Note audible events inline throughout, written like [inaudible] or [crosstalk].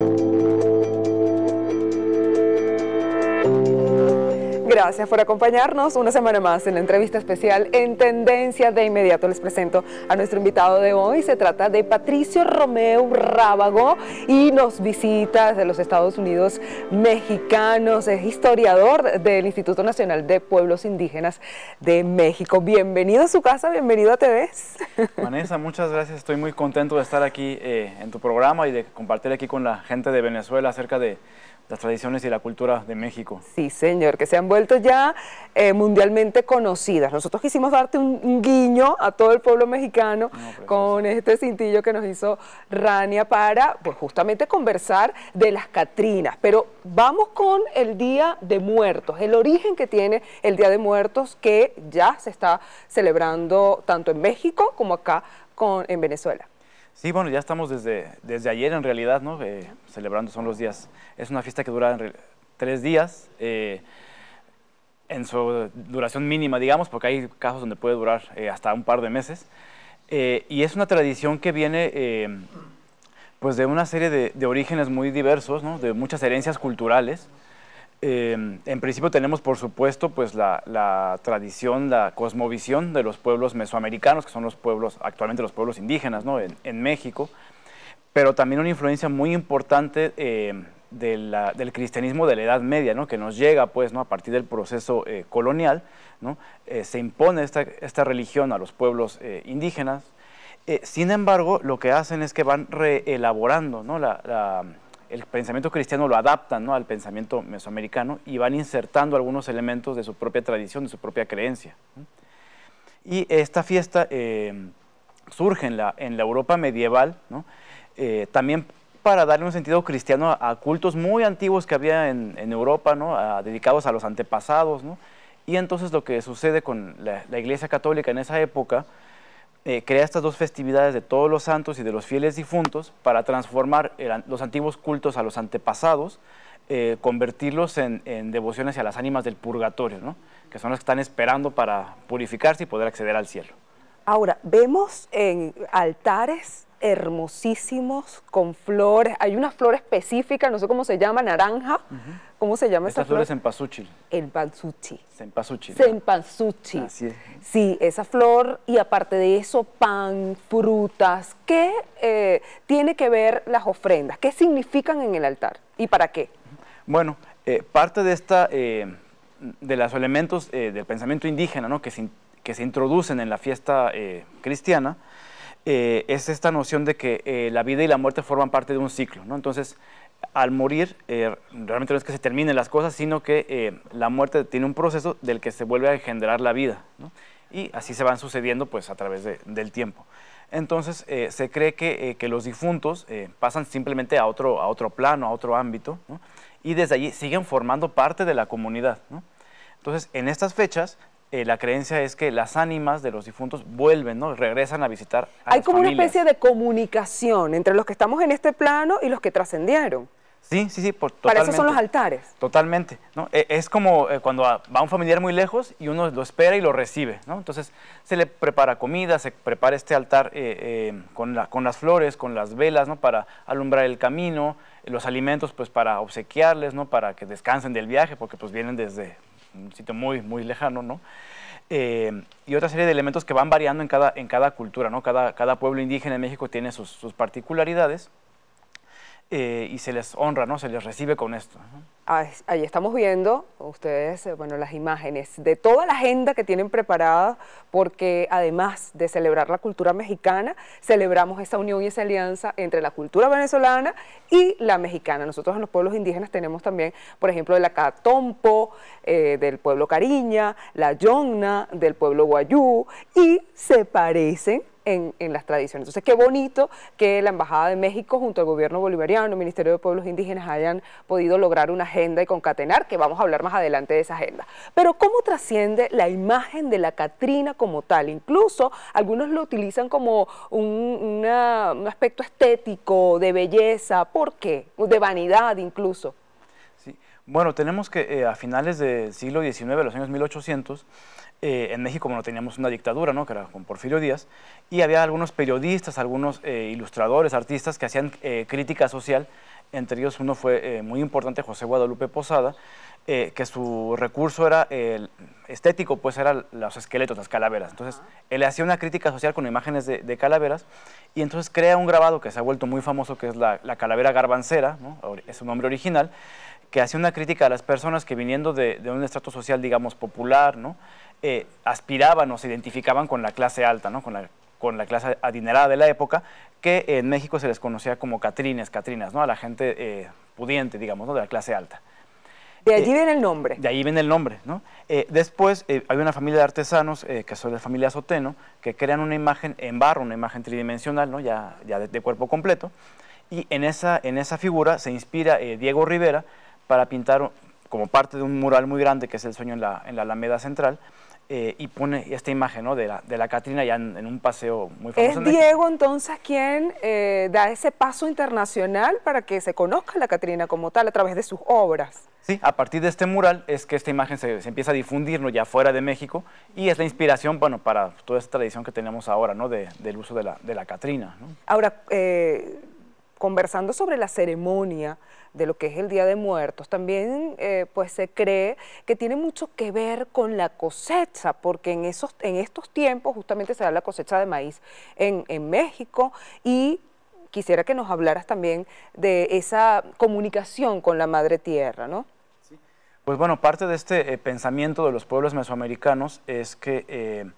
thank you Gracias por acompañarnos una semana más en la entrevista especial en Tendencia de Inmediato. Les presento a nuestro invitado de hoy. Se trata de Patricio Romeo Rábago y nos visita desde los Estados Unidos mexicanos. Es historiador del Instituto Nacional de Pueblos Indígenas de México. Bienvenido a su casa, bienvenido a TV Vanessa, muchas gracias. Estoy muy contento de estar aquí eh, en tu programa y de compartir aquí con la gente de Venezuela acerca de las tradiciones y la cultura de México. Sí, señor, que se han vuelto ya eh, mundialmente conocidas. Nosotros quisimos darte un guiño a todo el pueblo mexicano con este cintillo que nos hizo Rania para, pues justamente conversar de las Catrinas. Pero vamos con el Día de Muertos, el origen que tiene el Día de Muertos que ya se está celebrando tanto en México como acá con, en Venezuela. Sí, bueno, ya estamos desde, ayer en realidad, ¿no? Eh, celebrando son los días. Es una fiesta que dura tres días, eh, en su duración mínima, digamos, porque hay casos donde puede durar eh, hasta un par de meses. y es una tradición que viene pues de una serie de, de orígenes muy diversos, ¿no? de muchas herencias culturales. Em, en principio tenemos, por supuesto, pues la, tradición, la cosmovisión de los pueblos mesoamericanos, que son los pueblos, actualmente los pueblos indígenas, En, México, pero también una influencia muy importante em, del cristianismo de la Edad Media, Que nos llega, pues, A partir del proceso eh, colonial, eh, se impone esta, religión a los pueblos eh, indígenas. sin embargo, lo que hacen es que van reelaborando, ¿no? la el pensamiento cristiano lo adaptan al pensamiento mesoamericano y van insertando algunos elementos de su propia tradición, de su propia creencia. Y esta fiesta eh, surge en la, Europa medieval, eh, también para darle un sentido cristiano a, cultos muy antiguos que había en, Europa, dedicados a los antepasados. Y entonces lo que sucede con la Iglesia Católica en esa época eh, crea estas dos festividades de todos los santos y de los fieles difuntos para transformar los antiguos cultos a los antepasados, eh, convertirlos en, devociones a las ánimas del purgatorio, que son las que están esperando para purificarse y poder acceder al cielo. Ahora, vemos en altares hermosísimos con flores, hay una flor específica, no sé cómo se llama, naranja. ¿Cómo se llama esta flor? Esta flor es cempasúchil. El Pazuchi. Cempasúchil. Así es. Sí, esa flor y aparte de eso, pan, frutas. ¿Qué eh, tiene que ver las ofrendas? ¿Qué significan en el altar y para qué? Bueno, eh, parte de esta, eh, de los elementos del pensamiento indígena que, se, que se introducen en la fiesta cristiana, es esta noción de que la vida y la muerte forman parte de un ciclo. ¿no? Entonces, al morir, eh, realmente no es que se terminen las cosas, sino que eh, la muerte tiene un proceso del que se vuelve a generar la vida. Y así se van sucediendo pues, a través del tiempo. Entonces, eh, se cree que, los difuntos pasan simplemente a otro, a otro plano, a otro ámbito, y desde allí siguen formando parte de la comunidad. Entonces, en estas fechas eh, la creencia es que las ánimas de los difuntos vuelven, ¿no? Regresan a visitar a Hay como una especie de comunicación entre los que estamos en este plano y los que trascendieron. Sí, sí, sí. Para eso son los altares. Totalmente. ¿no? E, es como eh, cuando va un familiar muy lejos y uno lo espera y lo recibe. Entonces se le prepara comida, se prepara este altar eh, con, con, las flores, con las velas, ¿no? Para alumbrar el camino, los alimentos pues para obsequiarles, ¿no? Para que descansen del viaje porque pues vienen desde un sitio muy, muy lejano, ¿no? Eh, y otra serie de elementos que van variando en cada, cultura, ¿no? Cada, pueblo indígena en México tiene sus particularidades. Eh, y se les honra, ¿no? Se les recibe con esto. Ah, ahí estamos viendo ustedes, eh, bueno, las imágenes de toda la agenda que tienen preparada, porque además de celebrar la cultura mexicana, celebramos esa unión y esa alianza entre la cultura venezolana y la mexicana. Nosotros en los pueblos indígenas tenemos también, por ejemplo, de la Catompo, eh, del pueblo Cariña, la Yonna, del pueblo Guayú, y se parecen en, las tradiciones. Entonces, qué bonito que la Embajada de México junto al gobierno bolivariano, el Ministerio de Pueblos Indígenas hayan podido lograr una agenda y concatenar, que vamos a hablar más adelante de esa agenda. Pero ¿cómo trasciende la imagen de la Catrina como tal? Incluso algunos lo utilizan como un, un aspecto estético, de belleza, ¿por qué? De vanidad incluso. Bueno, tenemos que eh, a finales del siglo XIX, los años 1800, eh, en México, bueno, teníamos una dictadura, ¿no? Que era con Porfirio Díaz, y había algunos periodistas, algunos eh, ilustradores, artistas que hacían crítica social. Entre ellos uno fue muy importante, José Guadalupe Posada, que su recurso era el estético, pues eran los esqueletos, las calaveras. Entonces, él hacía una crítica social con imágenes de, calaveras y entonces crea un grabado que se ha vuelto muy famoso, que es la, calavera garbancera, ¿no? es su nombre original, que hacía una crítica a las personas que viniendo de, un estrato social, digamos, popular, ¿no? Eh, aspiraban o se identificaban con la clase alta, ¿no? Con la, clase adinerada de la época, que en México se les conocía como catrines, catrinas, ¿no? A la gente eh, pudiente, digamos, De la clase alta. De allí eh, viene el nombre. De allí viene el nombre, después hay una familia de artesanos, que son de la familia Soteno, que crean una imagen en barro, una imagen tridimensional, ¿no? Ya, de, cuerpo completo. Y en esa, en esa figura se inspira Diego Rivera para pintar como parte de un mural muy grande que es el sueño en la, en la Alameda Central. Eh, y pone esta imagen ¿no? de, la, de la Catrina ya en, un paseo muy famoso. ¿Es Diego entonces quien eh, da ese paso internacional para que se conozca la Catrina como tal a través de sus obras? Sí, a partir de este mural es que esta imagen se, empieza a difundir ¿no? ya fuera de México y es la inspiración bueno, para toda esta tradición que tenemos ahora ¿no? del uso de la, de la Catrina. Ahora, eh, conversando sobre la ceremonia, de lo que es el Día de Muertos, también eh, pues se cree que tiene mucho que ver con la cosecha, porque en, esos, en estos tiempos justamente se da la cosecha de maíz en, México y quisiera que nos hablaras también de esa comunicación con la Madre Tierra, ¿no? Pues bueno, parte de este eh, pensamiento de los pueblos mesoamericanos es que eh,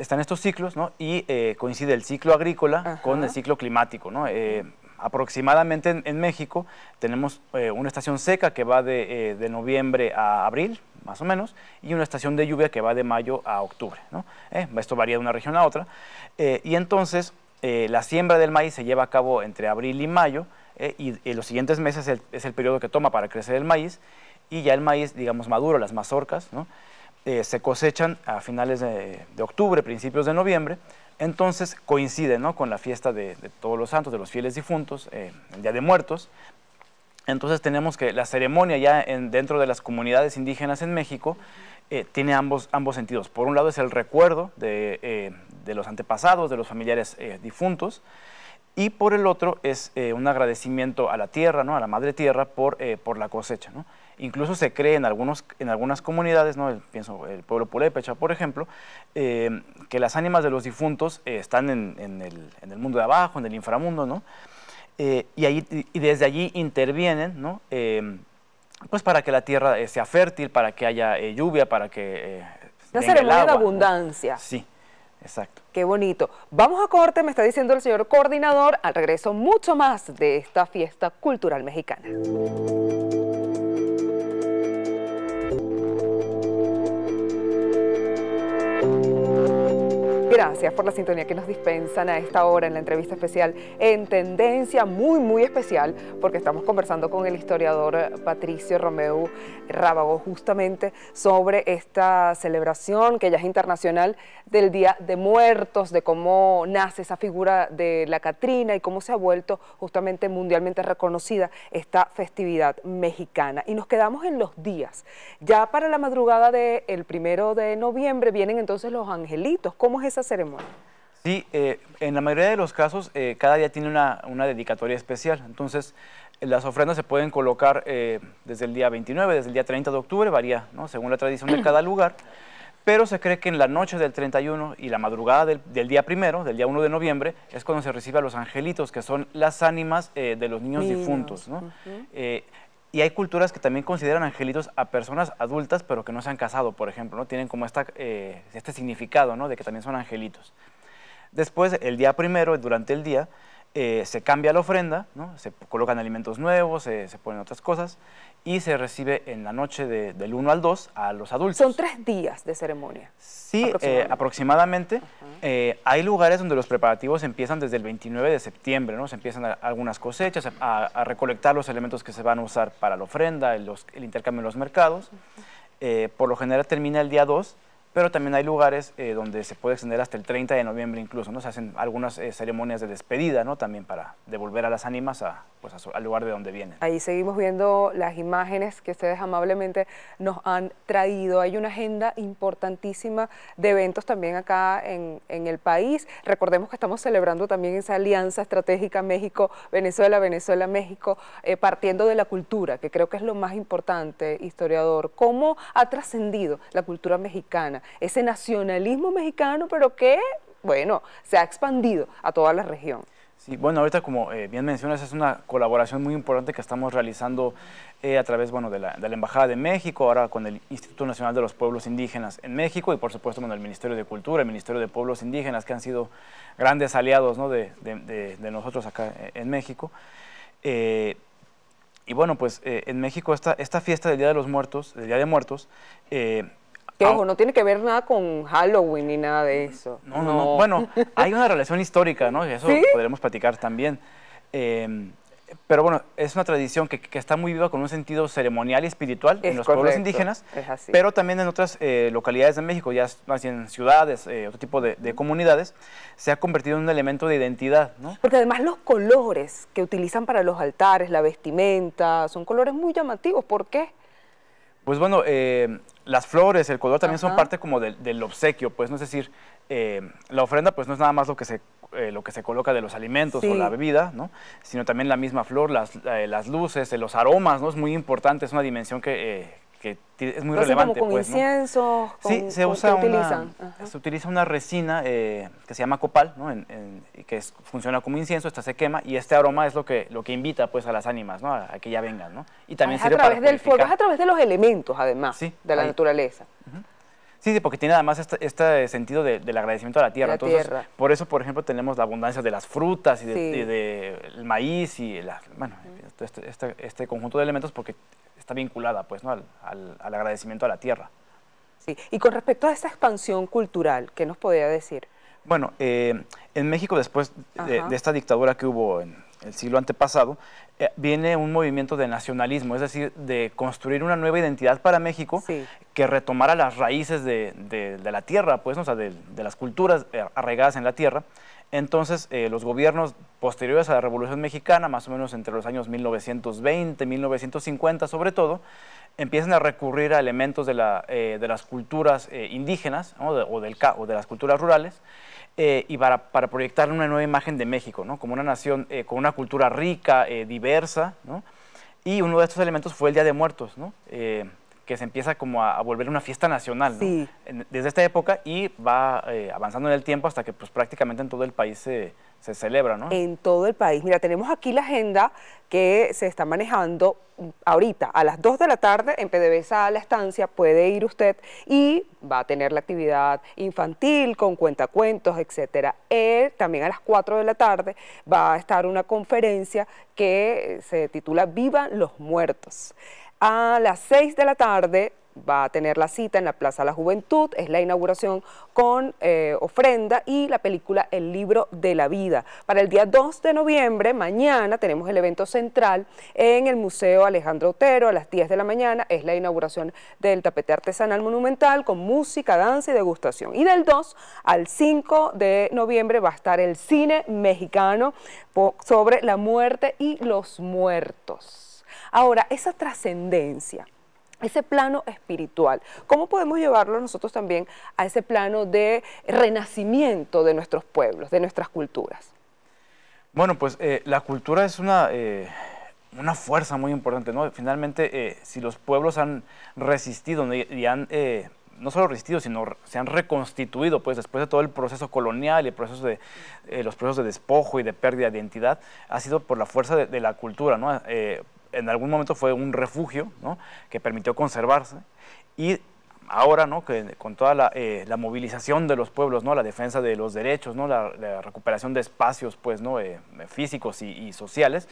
están estos ciclos, ¿no? Y coincide el ciclo agrícola con el ciclo climático, ¿no? aproximadamente en, México tenemos eh, una estación seca que va eh, de, noviembre a abril, más o menos, y una estación de lluvia que va de mayo a octubre. Eh, esto varía de una región a otra. y entonces la siembra del maíz se lleva a cabo entre abril y mayo, y, los siguientes meses es el, periodo que toma para crecer el maíz, y ya el maíz, digamos, maduro, las mazorcas, se cosechan a finales de octubre, principios de noviembre, entonces coincide ¿no? con la fiesta de, todos los santos, de los fieles difuntos, eh, el Día de Muertos. Entonces tenemos que la ceremonia ya dentro de las comunidades indígenas en México eh, tiene ambos, ambos sentidos. Por un lado es el recuerdo de eh, los antepasados, de los familiares eh, difuntos, y por el otro es eh, un agradecimiento a la tierra, ¿no? a la madre tierra por, eh, por la cosecha. ¿no? Incluso se cree en, algunos, en algunas comunidades, ¿no? El, pienso el pueblo pulépecha, por ejemplo, eh, que las ánimas de los difuntos están en, el, mundo de abajo, en el inframundo, ¿no? y, ahí, desde allí intervienen ¿no? pues para que la tierra sea fértil, para que haya lluvia, para que... Una ceremonia de abundancia. Sí. Exacto. Qué bonito. Vamos a corte, me está diciendo el señor coordinador, al regreso mucho más de esta fiesta cultural mexicana. Gracias por la sintonía que nos dispensan a esta hora en la entrevista especial en tendencia muy, muy especial, porque estamos conversando con el historiador Patricio Romeo Rábago justamente sobre esta celebración que ya es internacional del Día de Muertos, de cómo nace esa figura de la Catrina y cómo se ha vuelto justamente mundialmente reconocida esta festividad mexicana. Y nos quedamos en los días. Ya para la madrugada del primero de noviembre vienen entonces los angelitos. ¿Cómo es ceremonia? Sí, eh, en la mayoría de los casos eh, cada día tiene una, dedicatoria especial, entonces eh, las ofrendas se pueden colocar desde el día 29, desde el día 30 de octubre, varía ¿no? según la tradición de cada lugar, pero se cree que en la noche del 31 y la madrugada del, día primero, del día 1 de noviembre, es cuando se recibe a los angelitos, que son las ánimas de los niños, difuntos. ¿no? Y hay culturas que también consideran angelitos a personas adultas, pero que no se han casado, por ejemplo, ¿no? Tienen como esta, eh, este significado, ¿no? De que también son angelitos. Después, el día primero, durante el día, eh, se cambia la ofrenda, se colocan alimentos nuevos, se, ponen otras cosas y se recibe en la noche del 1 al 2 a los adultos. Son tres días de ceremonia. Sí, eh, aproximadamente. Eh, hay lugares donde los preparativos empiezan desde el 29 de septiembre, ¿no? se empiezan algunas cosechas, a, recolectar los elementos que se van a usar para la ofrenda, el, intercambio en los mercados. por lo general termina el día 2 pero también hay lugares eh, donde se puede extender hasta el 30 de noviembre incluso, ¿no? Se hacen algunas eh, ceremonias de despedida, ¿no? También para devolver a las ánimas a, pues, al lugar de donde vienen. Ahí seguimos viendo las imágenes que ustedes amablemente nos han traído. Hay una agenda importantísima de eventos también acá en, el país. Recordemos que estamos celebrando también esa alianza estratégica México-Venezuela, Venezuela-México, eh, partiendo de la cultura, que creo que es lo más importante, historiador. ¿Cómo ha trascendido la cultura mexicana? Ese nacionalismo mexicano, pero que, bueno, se ha expandido a toda la región. Sí, bueno, ahorita como eh, bien mencionas, es una colaboración muy importante que estamos realizando eh, a través bueno, de la, Embajada de México, ahora con el Instituto Nacional de los Pueblos Indígenas en México y por supuesto con el Ministerio de Cultura, el Ministerio de Pueblos Indígenas, que han sido grandes aliados de, nosotros acá eh, en México. y bueno, pues en México esta, esta fiesta del Día de los Muertos, del Día de Muertos, Ah, no tiene que ver nada con Halloween ni nada de eso. No, no, Bueno, hay una relación histórica, ¿no? eso podremos platicar también. Em, pero bueno, es una tradición que, está muy viva con un sentido ceremonial y espiritual en los pueblos indígenas, pero también en otras eh, localidades de México, ya más en ciudades, eh, otro tipo de, de, comunidades, se ha convertido en un elemento de identidad. ¿no? Porque además los colores que utilizan para los altares, la vestimenta, son colores muy llamativos. ¿Por qué? Pues bueno, eh, las flores, el color también son parte como del, obsequio, pues no es decir, eh, la ofrenda pues no es nada más lo que se, eh, lo que se coloca de los alimentos o la bebida, ¿no? sino también la misma flor, las, las luces, los aromas, ¿no? es muy importante, es una dimensión que, que es muy relevante. pues, se usa se utiliza una resina eh, que se llama copal, ¿no? que funciona como incienso, esta se quema y este aroma es lo que, lo que invita pues a las ánimas, a, que ya vengan, Y también es a través del fuego, es a través de los elementos, además, de la naturaleza. Sí, sí, porque tiene además este, este sentido del agradecimiento a la tierra. por eso, por ejemplo, tenemos la abundancia de las frutas y del de, maíz y este, este, este, este, conjunto de elementos porque está vinculada pues, ¿no? al, al, agradecimiento a la tierra. Sí. Y con respecto a esta expansión cultural, ¿qué nos podría decir? Bueno, eh, en México después de, esta dictadura que hubo en el siglo antepasado, eh, viene un movimiento de nacionalismo, es decir, de construir una nueva identidad para México que retomara las raíces de, de, la tierra, pues, ¿no? de, las culturas eh, arraigadas en la tierra. Entonces, eh, los gobiernos posteriores a la Revolución Mexicana, más o menos entre los años 1920, 1950 sobre todo, empiezan a recurrir a elementos de, eh, las culturas eh, indígenas o, del, de las culturas rurales y para, para, proyectar una nueva imagen de México, ¿no? como una nación con una cultura rica, diversa. Y uno de estos elementos fue el Día de Muertos. ¿no? que se empieza como a, volver una fiesta nacional desde esta época y va eh, avanzando en el tiempo hasta que pues, prácticamente en todo el país se, celebra, En todo el país. Mira, tenemos aquí la agenda que se está manejando ahorita. A las 2 de la tarde en PDVSA La Estancia puede ir usted y va a tener la actividad infantil con cuentacuentos, etcétera. Y eh, también a las 4 de la tarde va a estar una conferencia que se titula Vivan los Muertos a las 6 de la tarde va a tener la cita en la Plaza de la Juventud, es la inauguración con eh, ofrenda y la película El Libro de la Vida. Para el día 2 de noviembre, mañana, tenemos el evento central en el Museo Alejandro Otero a las 10 de la mañana, es la inauguración del tapete artesanal monumental con música, danza y degustación. Y del 2 al 5 de noviembre va a estar el cine mexicano sobre la muerte y los muertos. Ahora, esa trascendencia, ese plano espiritual. ¿Cómo podemos llevarlo nosotros también a ese plano de renacimiento de nuestros pueblos, de nuestras culturas? Bueno, pues eh, la cultura es una, eh, una fuerza muy importante, ¿no? Finalmente, eh, si los pueblos han resistido y, han no solo resistido, sino se han reconstituido, pues después de todo el proceso colonial y el proceso de, los procesos de despojo y de pérdida de identidad, ha sido por la fuerza de, la cultura, ¿no? en algún momento fue un refugio que permitió conservarse y ahora ¿no? que con toda eh, la, movilización de los pueblos, ¿no? la defensa de los derechos, ¿no? la, recuperación de espacios pues, ¿no? Eh, físicos y sociales,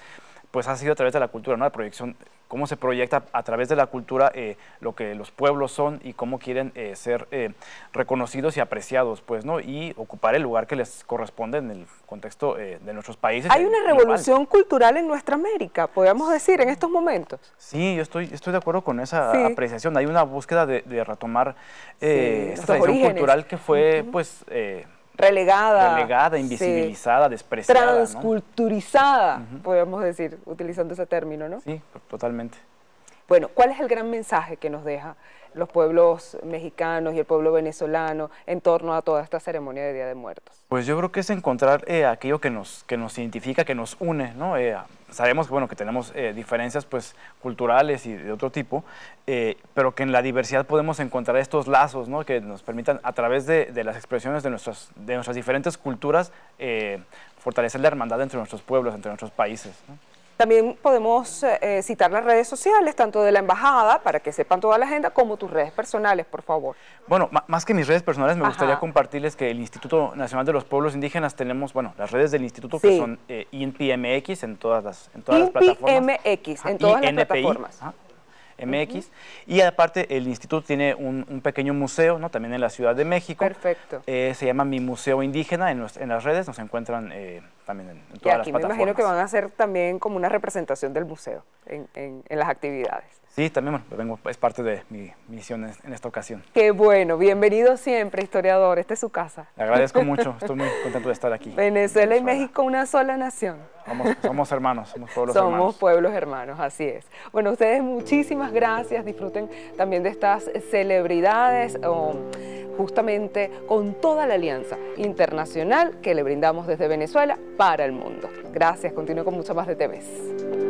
pues ha sido a través de la cultura, ¿no? La proyección, cómo se proyecta a través de la cultura eh, lo que los pueblos son y cómo quieren eh, ser eh, reconocidos y apreciados, pues, ¿no? Y ocupar el lugar que les corresponde en el contexto de nuestros países. Hay una revolución cultural en nuestra América, podríamos decir, en estos momentos. Sí, yo estoy, estoy de acuerdo con esa apreciación. Hay una búsqueda de, retomar esta tradición cultural que fue, pues relegada. invisibilizada, despreciada. Transculturizada, podemos decir, utilizando ese término, ¿no? Sí, totalmente. Bueno, ¿cuál es el gran mensaje que nos deja los pueblos mexicanos y el pueblo venezolano en torno a toda esta ceremonia de Día de Muertos? Pues yo creo que es encontrar eh, aquello que nos, que nos identifica, que nos une, ¿no? Eh, sabemos bueno, que tenemos eh, diferencias pues, culturales y de otro tipo, pero que en la diversidad podemos encontrar estos lazos ¿no? que nos permitan a través de, las expresiones de nuestras, de nuestras diferentes culturas fortalecer la hermandad entre nuestros pueblos, entre nuestros países. También podemos eh, eh, citar las redes sociales, tanto de la embajada, para que sepan toda la agenda, como tus redes personales, por favor. Bueno, más que mis redes personales, me gustaría compartirles que el Instituto Nacional de los Pueblos Indígenas tenemos, bueno, las redes del instituto que son eh, INPMX en todas las, en todas las plataformas. en todas las plataformas. MX. Y aparte, el instituto tiene un, pequeño museo, ¿no? También en la Ciudad de México. Perfecto. Eh, se llama Mi Museo Indígena. En, las redes nos encuentran también en, y aquí me imagino que van a hacer también como una representación del museo en, las actividades. Sí, también bueno, es parte de mi misión en esta ocasión. Qué bueno, bienvenido siempre, historiador, esta es su casa. Le agradezco [laughs] mucho, estoy muy contento de estar aquí. Venezuela y México, una sola nación. Somos, hermanos, somos pueblos hermanos. Somos pueblos hermanos, así es. Bueno, ustedes muchísimas gracias, disfruten también de estas celebridades justamente con toda la alianza internacional que le brindamos desde Venezuela para el mundo. Gracias, continúo con mucho más de TVS.